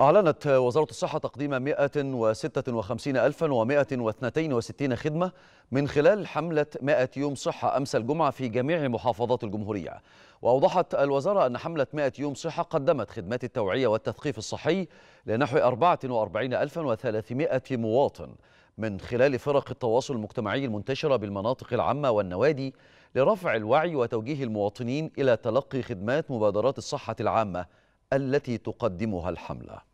أعلنت وزارة الصحة تقديم 156162 خدمة من خلال حملة 100 يوم صحة أمس الجمعة في جميع محافظات الجمهورية وأوضحت الوزارة أن حملة 100 يوم صحة قدمت خدمات التوعية والتثقيف الصحي لنحو 44300 مواطن من خلال فرق التواصل المجتمعي المنتشرة بالمناطق العامة والنوادي لرفع الوعي وتوجيه المواطنين إلى تلقي خدمات مبادرات الصحة العامة التي تقدمها الحمله